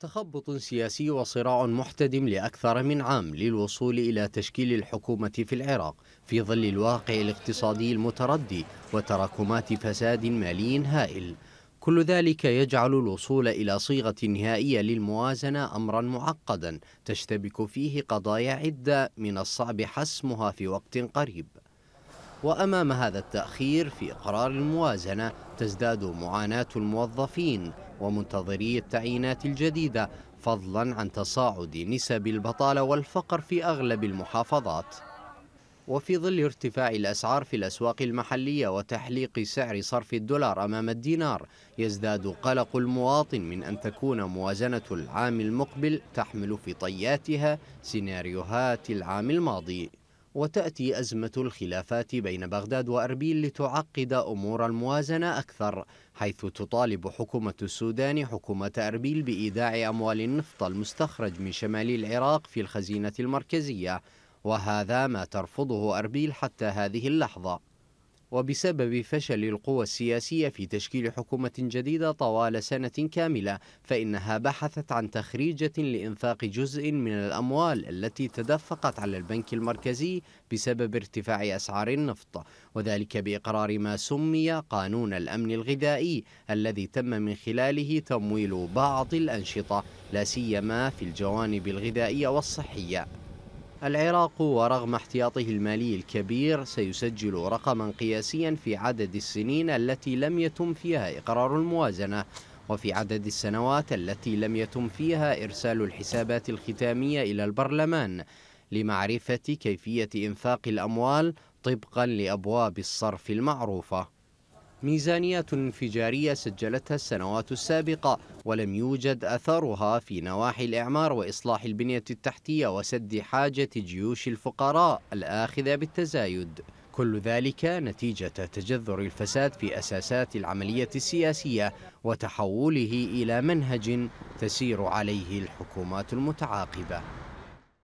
تخبط سياسي وصراع محتدم لأكثر من عام للوصول إلى تشكيل الحكومة في العراق في ظل الواقع الاقتصادي المتردي وتراكمات فساد مالي هائل كل ذلك يجعل الوصول إلى صيغة نهائية للموازنة أمرا معقدا تشتبك فيه قضايا عدة من الصعب حسمها في وقت قريب وأمام هذا التأخير في إقرار الموازنة تزداد معاناة الموظفين ومنتظري التعيينات الجديدة فضلا عن تصاعد نسب البطالة والفقر في أغلب المحافظات وفي ظل ارتفاع الأسعار في الأسواق المحلية وتحليق سعر صرف الدولار أمام الدينار يزداد قلق المواطن من أن تكون موازنة العام المقبل تحمل في طياتها سيناريوهات العام الماضي وتأتي أزمة الخلافات بين بغداد وأربيل لتعقد أمور الموازنة أكثر حيث تطالب حكومة السودان حكومة أربيل بإيداع أموال النفط المستخرج من شمال العراق في الخزينة المركزية وهذا ما ترفضه أربيل حتى هذه اللحظة وبسبب فشل القوى السياسية في تشكيل حكومة جديدة طوال سنة كاملة فإنها بحثت عن تخريجة لإنفاق جزء من الأموال التي تدفقت على البنك المركزي بسبب ارتفاع أسعار النفط وذلك بإقرار ما سمي قانون الأمن الغذائي الذي تم من خلاله تمويل بعض الأنشطة لا سيما في الجوانب الغذائية والصحية العراق ورغم احتياطه المالي الكبير سيسجل رقما قياسيا في عدد السنين التي لم يتم فيها إقرار الموازنة وفي عدد السنوات التي لم يتم فيها إرسال الحسابات الختامية إلى البرلمان لمعرفة كيفية إنفاق الأموال طبقا لأبواب الصرف المعروفة ميزانية انفجارية سجلتها السنوات السابقة ولم يوجد أثرها في نواحي الإعمار وإصلاح البنية التحتية وسد حاجة جيوش الفقراء الآخذة بالتزايد كل ذلك نتيجة تجذر الفساد في أساسات العملية السياسية وتحوله إلى منهج تسير عليه الحكومات المتعاقبة